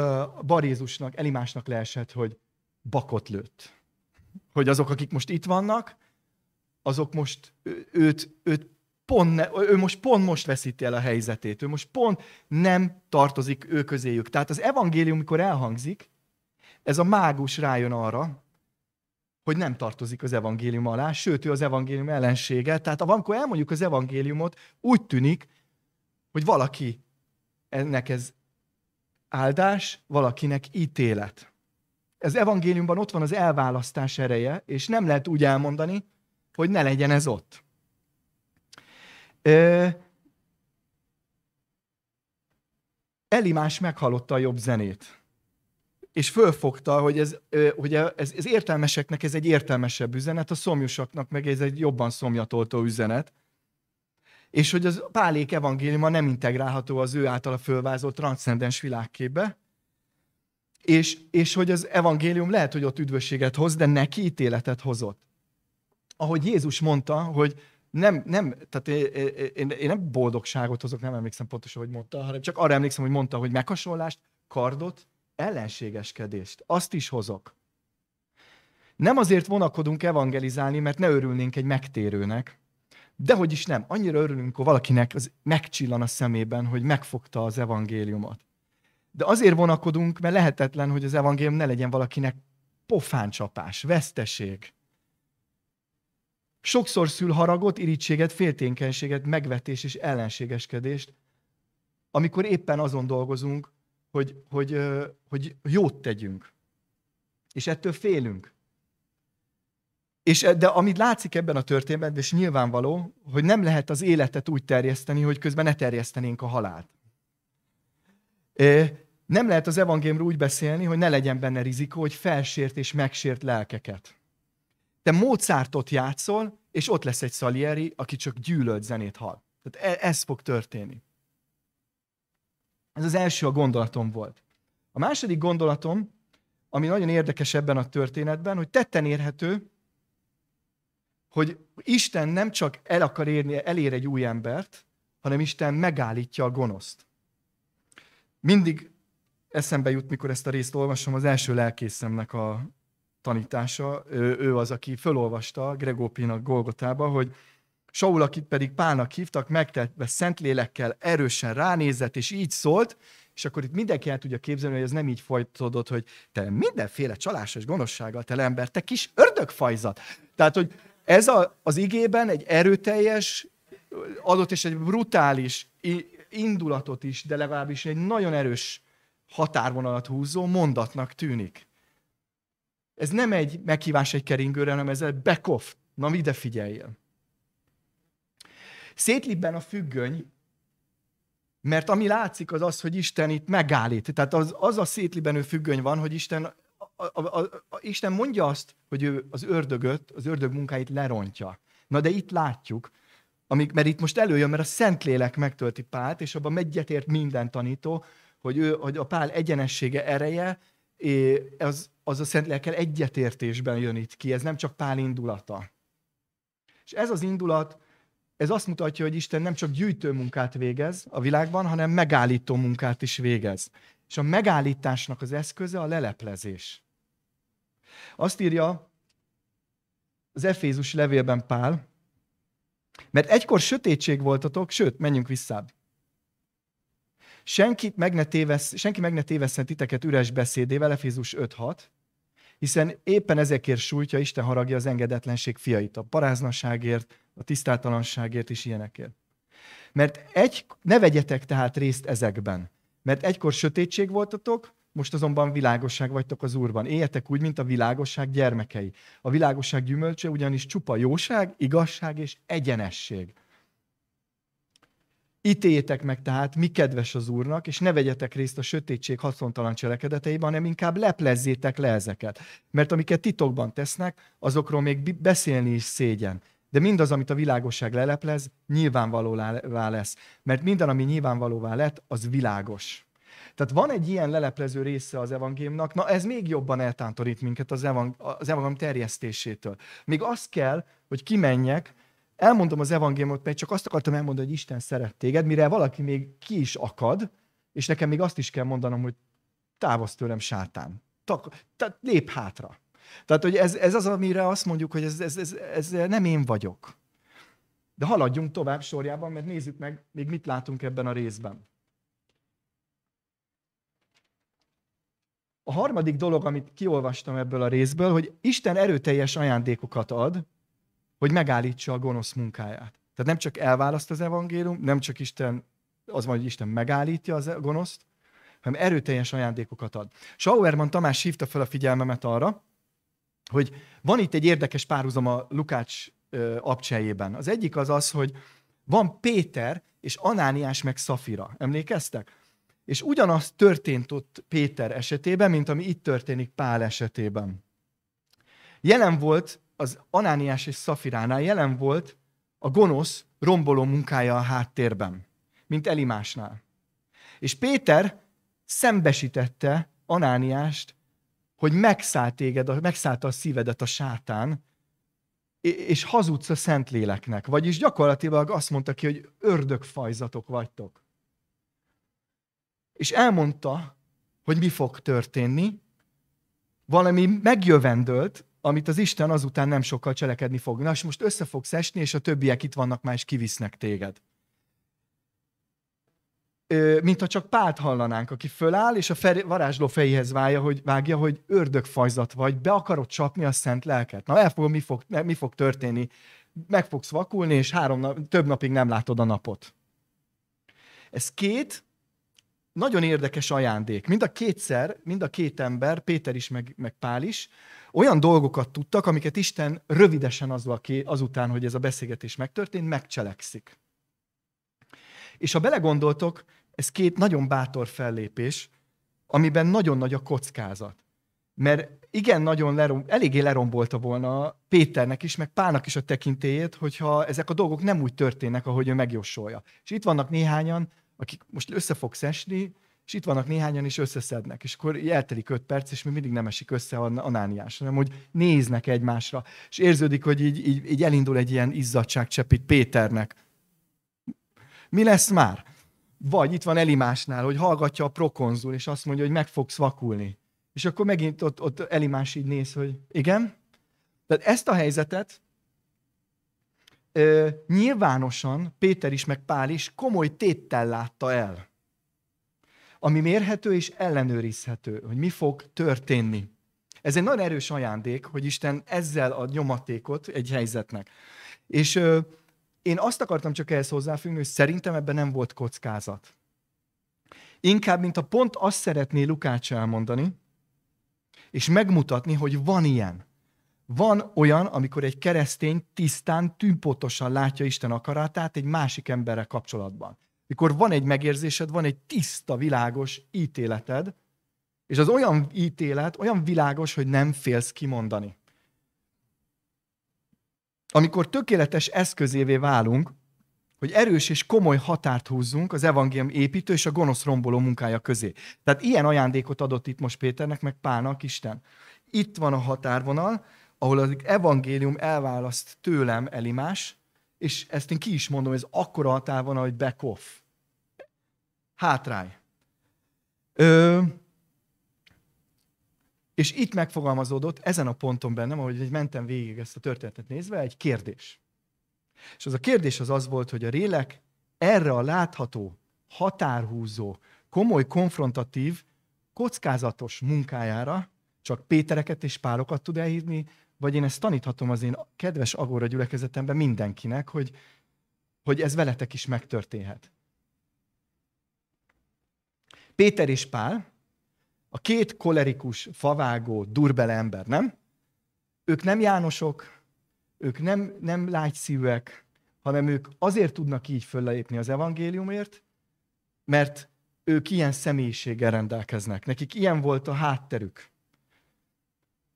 Barézusnak, Elimásnak leesett, hogy bakot lőtt. Hogy azok, akik most itt vannak, azok most őt, őt pont ne, ő most pont most veszíti el a helyzetét, ő most pont nem tartozik ő közéjük. Tehát az evangélium, mikor elhangzik, ez a mágus rájön arra, hogy nem tartozik az evangélium alá, sőt, ő az evangélium ellensége. Tehát amikor elmondjuk az evangéliumot, úgy tűnik, hogy valaki ennek ez áldás, valakinek ítélet. Ez evangéliumban ott van az elválasztás ereje, és nem lehet úgy elmondani, hogy ne legyen ez ott. Ö, Elimás meghallotta a jobb zenét, és fölfogta, hogy, ez, hogy ez, ez értelmeseknek ez egy értelmesebb üzenet, a szomjusaknak meg ez egy jobban szomjatoltó üzenet, és hogy az pálék evangéliuma nem integrálható az ő általa fölvázolt transzcendens világképbe, és, és hogy az evangélium lehet, hogy ott üdvösséget hoz, de neki ítéletet hozott. Ahogy Jézus mondta, hogy nem, nem, tehát én, én, én nem boldogságot hozok, nem emlékszem pontosan, hogy mondta, hanem csak arra emlékszem, hogy mondta, hogy meghasonlást, kardot, ellenségeskedést. Azt is hozok. Nem azért vonakodunk evangelizálni, mert ne örülnénk egy megtérőnek, Dehogy is nem. Annyira örülünk, hogy valakinek az megcsillan a szemében, hogy megfogta az evangéliumot. De azért vonakodunk, mert lehetetlen, hogy az evangélium ne legyen valakinek pofáncsapás, veszteség. Sokszor szül haragot, irítséget, féltékenységet, megvetés és ellenségeskedést, amikor éppen azon dolgozunk, hogy, hogy, hogy jót tegyünk. És ettől félünk. És, eh, de amit látszik ebben a történetben, és nyilvánvaló, hogy nem lehet az életet úgy terjeszteni, hogy közben ne terjesztenénk a halált. Nem lehet az evangéliumról úgy beszélni, hogy ne legyen benne rizikó, hogy felsért és megsért lelkeket. Te Mozartot játszol, és ott lesz egy Salieri, aki csak gyűlölt zenét hall. Tehát e, ez fog történni. Ez az első a gondolatom volt. A második gondolatom, ami nagyon érdekes ebben a történetben, hogy tetten érhető, hogy Isten nem csak el akar érni, elér egy új embert, hanem Isten megállítja a gonoszt. Mindig eszembe jut, mikor ezt a részt olvasom, az első lelkészemnek a tanítása. Ő, ő az, aki fölolvasta Gregópinak Golgotába, hogy Saul, akit pedig Pálnak hívtak, megtetve Szentlélekkel erősen ránézett, és így szólt, és akkor itt mindenki el tudja képzelni, hogy ez nem így folytatódott, hogy te mindenféle csalásos gonoszsággal te ember, te kis ördögfajzat. Tehát, hogy ez a, az igében egy erőteljes, adott és egy brutális indulatot is, de legalábbis egy nagyon erős határvonalat húzó mondatnak tűnik. Ez nem egy meghívás egy keringőre, hanem ez egy back off. Na, ide figyeljél. Szétlibben a függöny, mert ami látszik az az, hogy Isten itt megállít. Tehát az, az a szétlibenő függöny van, hogy Isten a, a, a, Isten mondja azt, hogy ő az ördögöt, az ördög munkáit lerontja. Na de itt látjuk, amik, mert itt most előjön, mert a Szentlélek megtölti Pált, és abban egyetért minden tanító, hogy, ő, hogy a Pál egyenessége ereje, az, az a Szentlélekkel egyetértésben jön itt ki, ez nem csak Pál indulata. És ez az indulat, ez azt mutatja, hogy Isten nem csak gyűjtő munkát végez a világban, hanem megállító munkát is végez. És a megállításnak az eszköze a leleplezés. Azt írja az Efézus levélben Pál, mert egykor sötétség voltatok, sőt, menjünk vissza. Senkit meg ne tévesz, senki meg ne téveszen titeket üres beszédével, Efézus 5-6, hiszen éppen ezekért sújtja Isten haragja az engedetlenség fiait, a paráznaságért, a tisztátalanságért és ilyenekért. Mert egy, ne vegyetek tehát részt ezekben, mert egykor sötétség voltatok, most azonban világosság vagytok az Úrban. Éljetek úgy, mint a világosság gyermekei. A világosság gyümölcse ugyanis csupa jóság, igazság és egyenesség. Ítéljétek meg tehát, mi kedves az Úrnak, és ne vegyetek részt a sötétség haszontalan cselekedeteiben, hanem inkább leplezzétek le ezeket. Mert amiket titokban tesznek, azokról még beszélni is szégyen. De mindaz, amit a világosság leleplez, nyilvánvalóvá lesz. Mert minden, ami nyilvánvalóvá lett, az világos. Tehát van egy ilyen leleplező része az evangéliumnak, na ez még jobban eltántorít minket az, evang- az evangélium terjesztésétől. Még azt kell, hogy kimenjek, elmondom az evangéliumot, mert csak azt akartam elmondani, hogy Isten szeret téged, mire valaki még ki is akad, és nekem még azt is kell mondanom, hogy távozz tőlem, sátán. Tehát lép hátra. Tehát, hogy ez, ez az, amire azt mondjuk, hogy ez, ez, ez, ez nem én vagyok. De haladjunk tovább sorjában, mert nézzük meg, még mit látunk ebben a részben. a harmadik dolog, amit kiolvastam ebből a részből, hogy Isten erőteljes ajándékokat ad, hogy megállítsa a gonosz munkáját. Tehát nem csak elválaszt az evangélium, nem csak Isten, az van, hogy Isten megállítja az gonoszt, hanem erőteljes ajándékokat ad. Sauerman Tamás hívta fel a figyelmemet arra, hogy van itt egy érdekes párhuzam a Lukács abcsejében. Az egyik az az, hogy van Péter és Anániás meg Szafira. Emlékeztek? És ugyanaz történt ott Péter esetében, mint ami itt történik Pál esetében. Jelen volt az Anániás és Szafiránál, jelen volt a gonosz romboló munkája a háttérben, mint Elimásnál. És Péter szembesítette Anániást, hogy megszállt téged, megszállta a szívedet a sátán, és hazudsz a Szentléleknek. Vagyis gyakorlatilag azt mondta ki, hogy ördögfajzatok vagytok és elmondta, hogy mi fog történni, valami megjövendölt, amit az Isten azután nem sokkal cselekedni fog. Na, és most össze fogsz esni, és a többiek itt vannak már, és kivisznek téged. Ö, mint ha csak pált hallanánk, aki föláll, és a fer- varázsló fejéhez vágja, hogy, vágja, hogy ördögfajzat vagy, be akarod csapni a szent lelket. Na, fog, mi fog, mi fog történni. Meg fogsz vakulni, és három nap, több napig nem látod a napot. Ez két nagyon érdekes ajándék. Mind a kétszer, mind a két ember, Péter is, meg, meg Pál is, olyan dolgokat tudtak, amiket Isten rövidesen azután, hogy ez a beszélgetés megtörtént, megcselekszik. És ha belegondoltok, ez két nagyon bátor fellépés, amiben nagyon nagy a kockázat. Mert igen, nagyon lerom, eléggé lerombolta volna Péternek is, meg Pálnak is a tekintélyét, hogyha ezek a dolgok nem úgy történnek, ahogy ő megjósolja. És itt vannak néhányan, akik most össze fogsz esni, és itt vannak néhányan, és összeszednek. És akkor eltelik öt perc, és mi mindig nem esik össze a nániás, hanem hogy néznek egymásra. És érződik, hogy így, így, így elindul egy ilyen izzadságcsepp itt Péternek. Mi lesz már? Vagy itt van Elimásnál, hogy hallgatja a prokonzul, és azt mondja, hogy meg fogsz vakulni. És akkor megint ott, ott Elimás így néz, hogy igen. Tehát ezt a helyzetet ö, nyilvánosan Péter is, meg Pál is komoly téttel látta el, ami mérhető és ellenőrizhető, hogy mi fog történni. Ez egy nagyon erős ajándék, hogy Isten ezzel ad nyomatékot egy helyzetnek. És ö, én azt akartam csak ehhez hozzáfűnni, hogy szerintem ebben nem volt kockázat. Inkább, mint a pont azt szeretné Lukács elmondani, és megmutatni, hogy van ilyen. Van olyan, amikor egy keresztény tisztán, tűnpotosan látja Isten akaratát egy másik emberre kapcsolatban. Mikor van egy megérzésed, van egy tiszta, világos ítéleted, és az olyan ítélet, olyan világos, hogy nem félsz kimondani. Amikor tökéletes eszközévé válunk, hogy erős és komoly határt húzzunk az evangélium építő és a gonosz romboló munkája közé. Tehát ilyen ajándékot adott itt most Péternek, meg Pálnak Isten. Itt van a határvonal, ahol az evangélium elválaszt tőlem Elimás, és ezt én ki is mondom, ez akkora határ van, hogy back off. Hátrány. Ö, és itt megfogalmazódott, ezen a ponton bennem, ahogy mentem végig ezt a történetet nézve, egy kérdés. És az a kérdés az az volt, hogy a rélek erre a látható, határhúzó, komoly, konfrontatív, kockázatos munkájára csak Pétereket és Pálokat tud elhívni, vagy én ezt taníthatom az én kedves agóra gyülekezetemben mindenkinek, hogy, hogy ez veletek is megtörténhet. Péter és Pál, a két kolerikus, favágó, durbele ember, nem? Ők nem Jánosok, ők nem, nem lágyszívűek, hanem ők azért tudnak így föllépni az evangéliumért, mert ők ilyen személyiséggel rendelkeznek. Nekik ilyen volt a hátterük.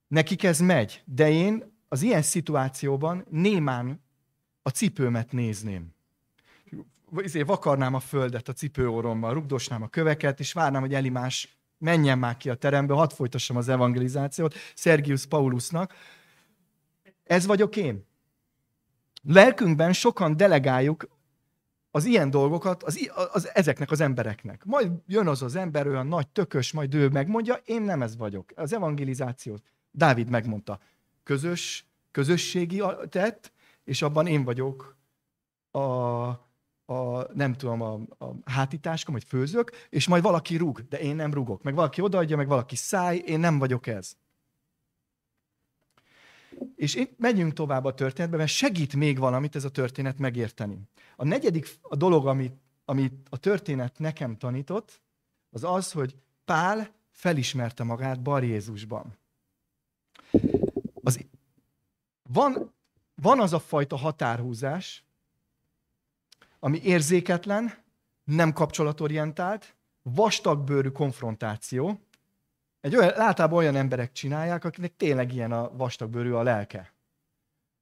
Nekik ez megy, de én az ilyen szituációban némán a cipőmet nézném. Izé, vakarnám a földet a cipőorommal, rugdosnám a köveket, és várnám, hogy Elimás menjen már ki a terembe, hadd folytassam az evangelizációt Szergius Paulusnak. Ez vagyok én. Lelkünkben sokan delegáljuk az ilyen dolgokat az, az, ezeknek az embereknek. Majd jön az az ember, olyan nagy tökös, majd ő megmondja, én nem ez vagyok. Az evangelizációt Dávid megmondta, közös, közösségi tett, és abban én vagyok a, a nem tudom, a, a hátításkom, vagy főzök, és majd valaki rúg, de én nem rúgok. Meg valaki odaadja, meg valaki száj, én nem vagyok ez. És itt megyünk tovább a történetbe, mert segít még valamit ez a történet megérteni. A negyedik a dolog, amit, amit a történet nekem tanított, az az, hogy Pál felismerte magát Bar Jézusban. Van, van az a fajta határhúzás, ami érzéketlen, nem kapcsolatorientált, vastagbőrű konfrontáció. Egy olyan, általában olyan emberek csinálják, akinek tényleg ilyen a vastagbőrű a lelke.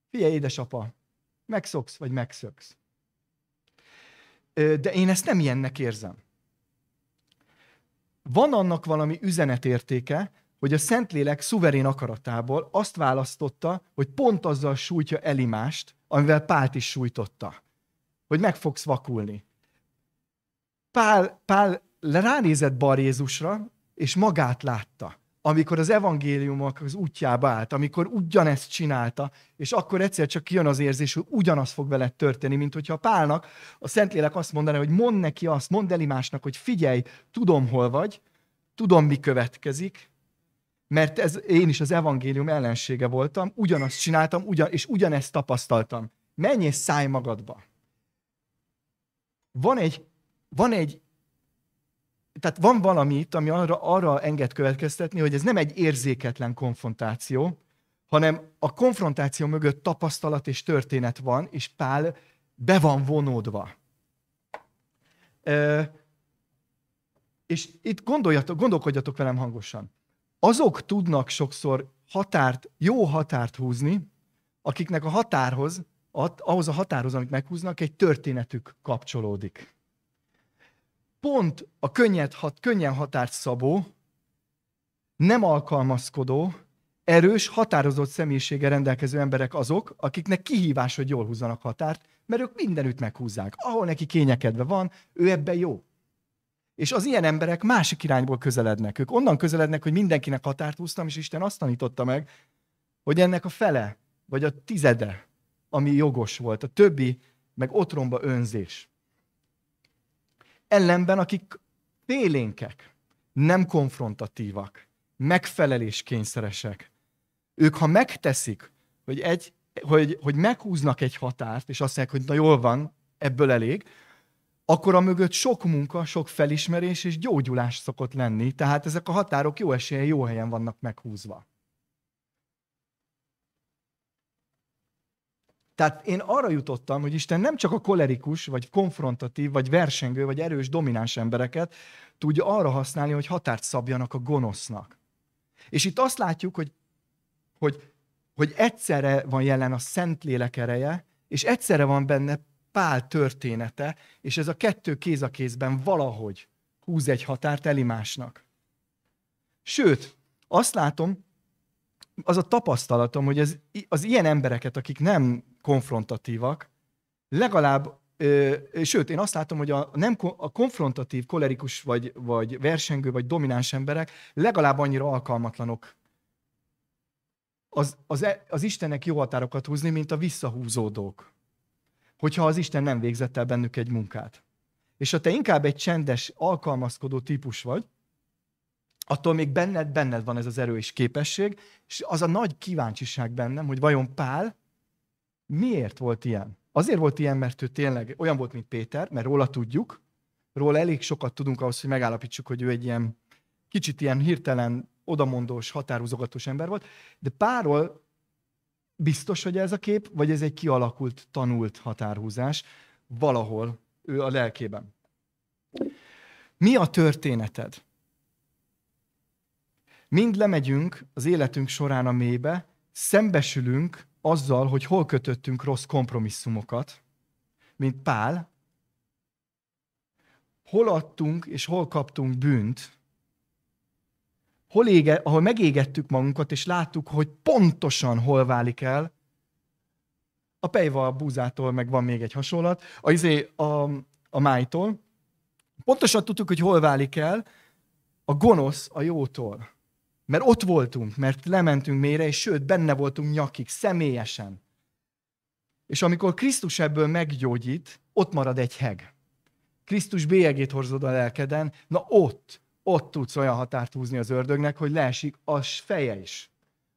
Figyelj, édesapa, megszoksz vagy megszöksz. De én ezt nem ilyennek érzem. Van annak valami üzenetértéke, hogy a Szentlélek szuverén akaratából azt választotta, hogy pont azzal sújtja Elimást, amivel Pált is sújtotta. Hogy meg fogsz vakulni. Pál, Pál ránézett Bar Jézusra, és magát látta, amikor az evangéliumok az útjába állt, amikor ugyanezt csinálta, és akkor egyszer csak kijön az érzés, hogy ugyanaz fog veled történni, mint hogyha a Pálnak a Szentlélek azt mondaná, hogy mondd neki azt, mondd Elimásnak, hogy figyelj, tudom, hol vagy, tudom, mi következik, mert ez, én is az evangélium ellensége voltam, ugyanazt csináltam, ugyan, és ugyanezt tapasztaltam. Menj és szállj magadba. Van egy, van egy, tehát van valami itt, ami arra, arra enged következtetni, hogy ez nem egy érzéketlen konfrontáció, hanem a konfrontáció mögött tapasztalat és történet van, és Pál be van vonódva. Ö, és itt gondoljatok, gondolkodjatok velem hangosan azok tudnak sokszor határt, jó határt húzni, akiknek a határhoz, ahhoz a határhoz, amit meghúznak, egy történetük kapcsolódik. Pont a könnyed, hat, könnyen határt szabó, nem alkalmazkodó, erős, határozott személyisége rendelkező emberek azok, akiknek kihívás, hogy jól húzzanak határt, mert ők mindenütt meghúzzák. Ahol neki kényekedve van, ő ebben jó. És az ilyen emberek másik irányból közelednek. Ők onnan közelednek, hogy mindenkinek határt húztam, és Isten azt tanította meg, hogy ennek a fele, vagy a tizede, ami jogos volt, a többi, meg otromba önzés. Ellenben, akik félénkek, nem konfrontatívak, megfeleléskényszeresek, ők ha megteszik, hogy, egy, hogy, hogy meghúznak egy határt, és azt mondják, hogy na jól van, ebből elég, akkor a mögött sok munka, sok felismerés és gyógyulás szokott lenni, tehát ezek a határok jó esélye jó helyen vannak meghúzva. Tehát én arra jutottam, hogy Isten nem csak a kolerikus, vagy konfrontatív, vagy versengő, vagy erős, domináns embereket tudja arra használni, hogy határt szabjanak a gonosznak. És itt azt látjuk, hogy, hogy, hogy egyszerre van jelen a Szentlélek ereje, és egyszerre van benne Pál története, és ez a kettő kéz a kézben valahogy húz egy határt Elimásnak. Sőt, azt látom, az a tapasztalatom, hogy az, az ilyen embereket, akik nem konfrontatívak, legalább, ö, sőt, én azt látom, hogy a, nem, a konfrontatív, kolerikus, vagy, vagy versengő, vagy domináns emberek legalább annyira alkalmatlanok az, az, e, az Istennek jó határokat húzni, mint a visszahúzódók hogyha az Isten nem végzett el bennük egy munkát. És ha te inkább egy csendes, alkalmazkodó típus vagy, attól még benned, benned van ez az erő és képesség, és az a nagy kíváncsiság bennem, hogy vajon Pál miért volt ilyen? Azért volt ilyen, mert ő tényleg olyan volt, mint Péter, mert róla tudjuk, róla elég sokat tudunk ahhoz, hogy megállapítsuk, hogy ő egy ilyen kicsit ilyen hirtelen, odamondós, határozogatós ember volt, de Pálról Biztos, hogy ez a kép, vagy ez egy kialakult, tanult határhúzás valahol ő a lelkében. Mi a történeted? Mind lemegyünk az életünk során a mélybe, szembesülünk azzal, hogy hol kötöttünk rossz kompromisszumokat, mint Pál, hol adtunk és hol kaptunk bűnt, hol ége, ahol megégettük magunkat, és láttuk, hogy pontosan hol válik el, a pejva a búzától, meg van még egy hasonlat, a, izé, a, a májtól. Pontosan tudtuk, hogy hol válik el a gonosz a jótól. Mert ott voltunk, mert lementünk mélyre, és sőt, benne voltunk nyakig, személyesen. És amikor Krisztus ebből meggyógyít, ott marad egy heg. Krisztus bélyegét horzod a lelkeden, na ott, ott tudsz olyan határt húzni az ördögnek, hogy leesik a feje is.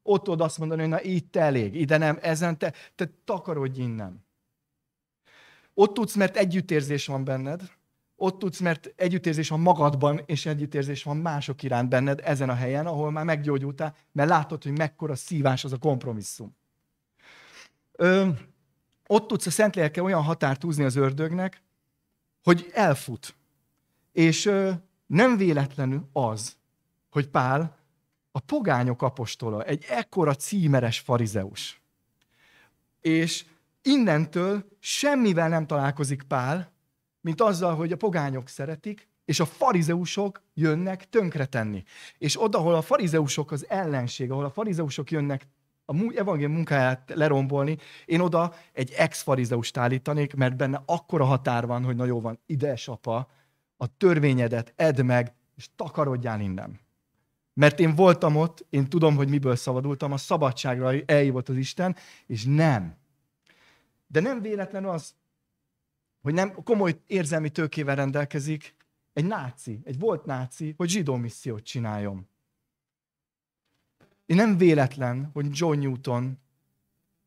Ott tudod azt mondani, hogy na itt elég, ide nem, ezen te, te takarodj innen. Ott tudsz, mert együttérzés van benned, ott tudsz, mert együttérzés van magadban, és együttérzés van mások iránt benned ezen a helyen, ahol már meggyógyultál, mert látod, hogy mekkora szívás az a kompromisszum. Ö, ott tudsz a Szentlélekkel olyan határt húzni az ördögnek, hogy elfut. És ö, nem véletlenül az, hogy Pál a pogányok apostola, egy ekkora címeres farizeus. És innentől semmivel nem találkozik Pál, mint azzal, hogy a pogányok szeretik, és a farizeusok jönnek tönkretenni. És oda, ahol a farizeusok az ellenség, ahol a farizeusok jönnek a evangélium munkáját lerombolni, én oda egy ex-farizeust állítanék, mert benne akkora határ van, hogy na jó van, ide apa, a törvényedet, edd meg, és takarodjál innen. Mert én voltam ott, én tudom, hogy miből szabadultam, a szabadságra elhívott az Isten, és nem. De nem véletlen az, hogy nem komoly érzelmi tőkével rendelkezik egy náci, egy volt náci, hogy zsidó missziót csináljon. Én nem véletlen, hogy John Newton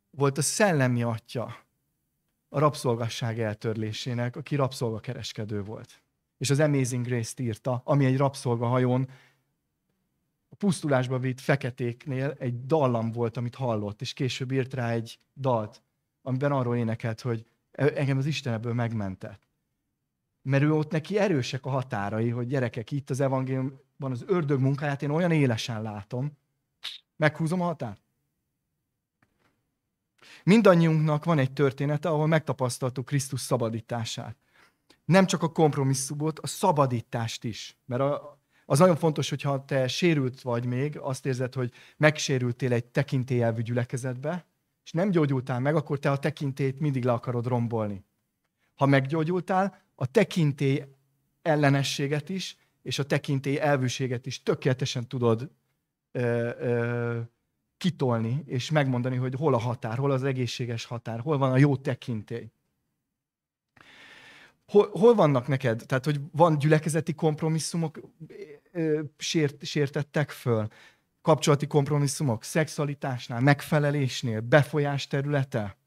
volt a szellemi atya a rabszolgasság eltörlésének, aki rabszolgakereskedő volt és az Amazing Grace-t írta, ami egy rabszolgahajón a pusztulásba vitt feketéknél egy dallam volt, amit hallott, és később írt rá egy dalt, amiben arról énekelt, hogy e- engem az Isten ebből megmentett. Mert ő ott neki erősek a határai, hogy gyerekek, itt az evangéliumban az ördög munkáját én olyan élesen látom, meghúzom a határt. Mindannyiunknak van egy története, ahol megtapasztaltuk Krisztus szabadítását nem csak a kompromisszumot, a szabadítást is. Mert a, az nagyon fontos, hogyha te sérült vagy még, azt érzed, hogy megsérültél egy tekintélyelvű gyülekezetbe, és nem gyógyultál meg, akkor te a tekintélyt mindig le akarod rombolni. Ha meggyógyultál, a tekintély ellenességet is, és a tekintély elvűséget is tökéletesen tudod ö, ö, kitolni, és megmondani, hogy hol a határ, hol az egészséges határ, hol van a jó tekintély hol, hol vannak neked? Tehát, hogy van gyülekezeti kompromisszumok, sért, sértettek föl? Kapcsolati kompromisszumok? Szexualitásnál, megfelelésnél, befolyás területe?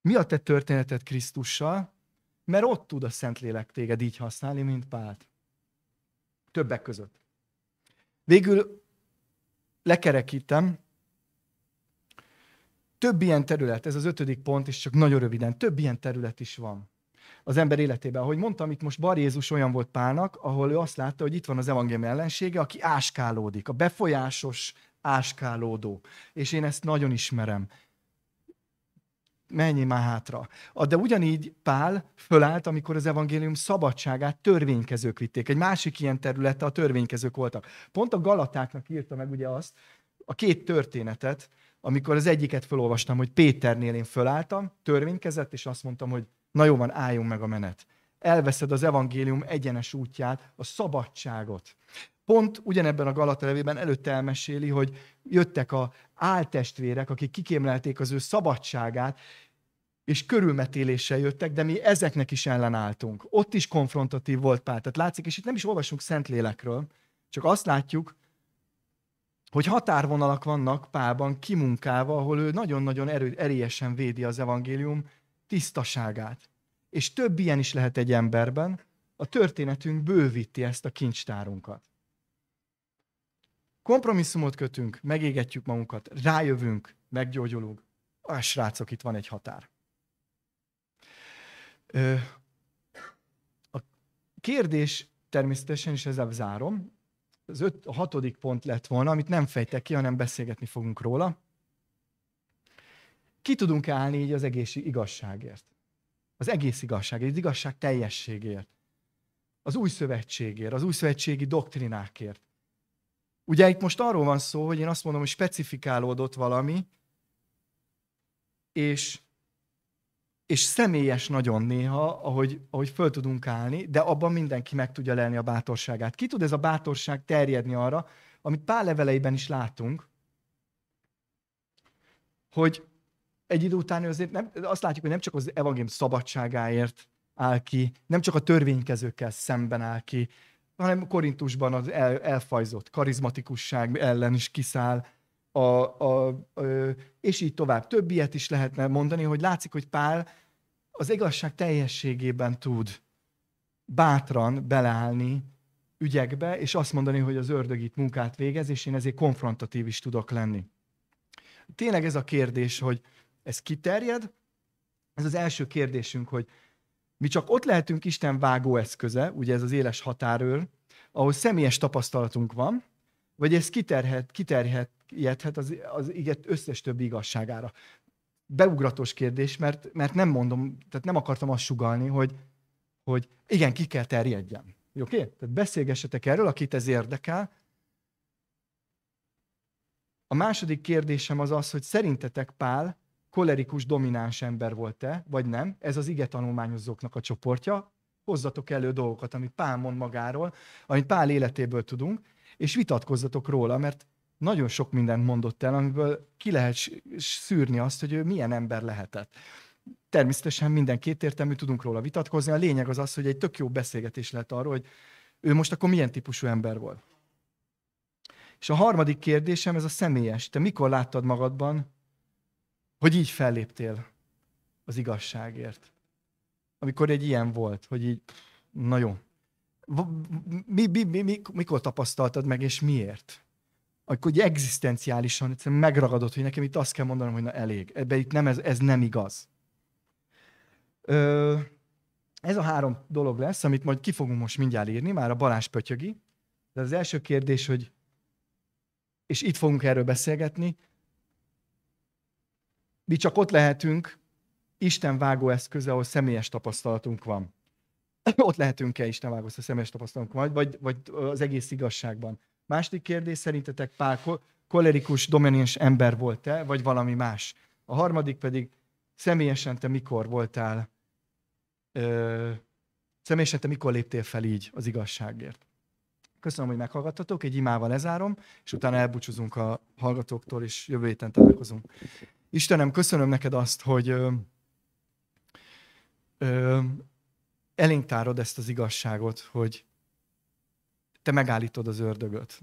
Mi a te történeted Krisztussal? Mert ott tud a Szentlélek téged így használni, mint Pált. Többek között. Végül lekerekítem, több ilyen terület, ez az ötödik pont, és csak nagyon röviden, több ilyen terület is van az ember életében. Ahogy mondtam, itt most Bar Jézus olyan volt Pálnak, ahol ő azt látta, hogy itt van az evangélium ellensége, aki áskálódik, a befolyásos áskálódó. És én ezt nagyon ismerem. Menjél már hátra. De ugyanígy Pál fölállt, amikor az evangélium szabadságát törvénykezők vitték. Egy másik ilyen területe a törvénykezők voltak. Pont a Galatáknak írta meg ugye azt, a két történetet, amikor az egyiket felolvastam, hogy Péternél én fölálltam, törvénykezett, és azt mondtam, hogy Na jó van, álljunk meg a menet. Elveszed az evangélium egyenes útját, a szabadságot. Pont ugyanebben a Galata levében előtte elmeséli, hogy jöttek a áltestvérek, akik kikémlelték az ő szabadságát, és körülmetéléssel jöttek, de mi ezeknek is ellenálltunk. Ott is konfrontatív volt Pál. Tehát látszik, és itt nem is olvasunk Szentlélekről, csak azt látjuk, hogy határvonalak vannak Pálban kimunkálva, ahol ő nagyon-nagyon erő, erélyesen védi az evangélium tisztaságát. És több ilyen is lehet egy emberben, a történetünk bővíti ezt a kincstárunkat. Kompromisszumot kötünk, megégetjük magunkat, rájövünk, meggyógyulunk. A srácok, itt van egy határ. A kérdés természetesen, is ezzel zárom, az öt, a hatodik pont lett volna, amit nem fejtek ki, hanem beszélgetni fogunk róla ki tudunk állni így az egész igazságért. Az egész igazságért, az igazság teljességért. Az új szövetségért, az új szövetségi doktrinákért. Ugye itt most arról van szó, hogy én azt mondom, hogy specifikálódott valami, és, és személyes nagyon néha, ahogy, ahogy föl tudunk állni, de abban mindenki meg tudja lelni a bátorságát. Ki tud ez a bátorság terjedni arra, amit pár leveleiben is látunk, hogy egy idő után ő azért nem, azt látjuk, hogy nem csak az evangélium szabadságáért áll ki, nem csak a törvénykezőkkel szemben áll ki, hanem Korintusban az el, elfajzott karizmatikusság ellen is kiszáll, a, a, a, és így tovább. Több ilyet is lehetne mondani, hogy látszik, hogy Pál az igazság teljességében tud bátran beleállni ügyekbe, és azt mondani, hogy az ördög itt munkát végez, és én ezért konfrontatív is tudok lenni. Tényleg ez a kérdés, hogy, ez kiterjed. Ez az első kérdésünk, hogy mi csak ott lehetünk Isten vágó eszköze, ugye ez az éles határőr, ahol személyes tapasztalatunk van, vagy ez kiterhet, kiterjedhet az, az iget összes többi igazságára. Beugratos kérdés, mert, mert nem mondom, tehát nem akartam azt sugalni, hogy, hogy igen, ki kell terjedjen. Oké? Tehát beszélgessetek erről, akit ez érdekel. A második kérdésem az az, hogy szerintetek Pál kolerikus, domináns ember volt-e, vagy nem. Ez az ige tanulmányozóknak a csoportja. Hozzatok elő dolgokat, amit Pál mond magáról, amit Pál életéből tudunk, és vitatkozzatok róla, mert nagyon sok mindent mondott el, amiből ki lehet szűrni azt, hogy ő milyen ember lehetett. Természetesen minden kétértelmű, tudunk róla vitatkozni. A lényeg az az, hogy egy tök jó beszélgetés lett arról, hogy ő most akkor milyen típusú ember volt. És a harmadik kérdésem, ez a személyes. Te mikor láttad magadban hogy így felléptél az igazságért. Amikor egy ilyen volt, hogy így, na jó, mi, mi, mi, mi, mikor tapasztaltad meg, és miért? Akkor ugye egzisztenciálisan egyszerűen megragadott, hogy nekem itt azt kell mondanom, hogy na elég. Ebbe itt nem, ez, ez nem igaz. Ö, ez a három dolog lesz, amit majd ki fogunk most mindjárt írni, már a Balázs pötyögi. De az első kérdés, hogy, és itt fogunk erről beszélgetni, mi csak ott lehetünk, Isten vágó eszköze, ahol személyes tapasztalatunk van. ott lehetünk-e Isten vágó a személyes tapasztalatunk van, vagy, vagy az egész igazságban. Második kérdés, szerintetek Pál kolerikus, domináns ember volt-e, vagy valami más? A harmadik pedig, személyesen te mikor voltál, ö, személyesen te mikor léptél fel így az igazságért? Köszönöm, hogy meghallgattatok, egy imával lezárom, és utána elbúcsúzunk a hallgatóktól, és jövő héten találkozunk. Istenem, köszönöm neked azt, hogy ö, ö, elénk tárod ezt az igazságot, hogy te megállítod az ördögöt.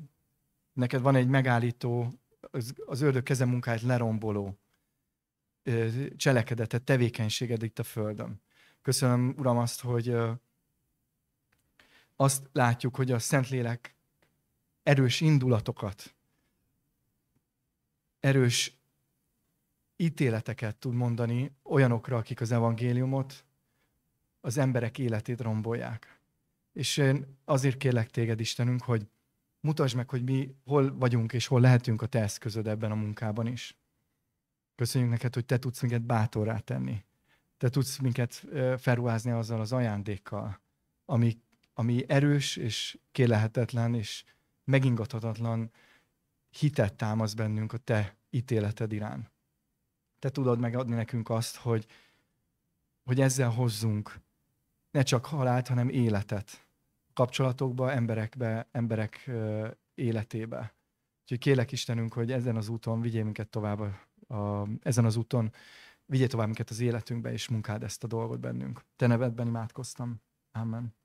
Neked van egy megállító, az, az ördög kezemunkáját leromboló ö, cselekedetet, tevékenységed itt a Földön. Köszönöm, Uram, azt, hogy ö, azt látjuk, hogy a Szentlélek erős indulatokat, erős ítéleteket tud mondani olyanokra, akik az evangéliumot, az emberek életét rombolják. És én azért kérlek téged, Istenünk, hogy mutasd meg, hogy mi hol vagyunk és hol lehetünk a te eszközöd ebben a munkában is. Köszönjük neked, hogy te tudsz minket bátorrá tenni. Te tudsz minket felruházni azzal az ajándékkal, ami, ami erős és kélehetetlen és megingathatatlan hitet támasz bennünk a te ítéleted irán te tudod megadni nekünk azt, hogy, hogy ezzel hozzunk ne csak halált, hanem életet kapcsolatokba, emberekbe, emberek életébe. Úgyhogy kélek Istenünk, hogy ezen az úton vigyél minket tovább, a, a, ezen az úton vigyél tovább minket az életünkbe, és munkád ezt a dolgot bennünk. Te nevedben imádkoztam. Amen.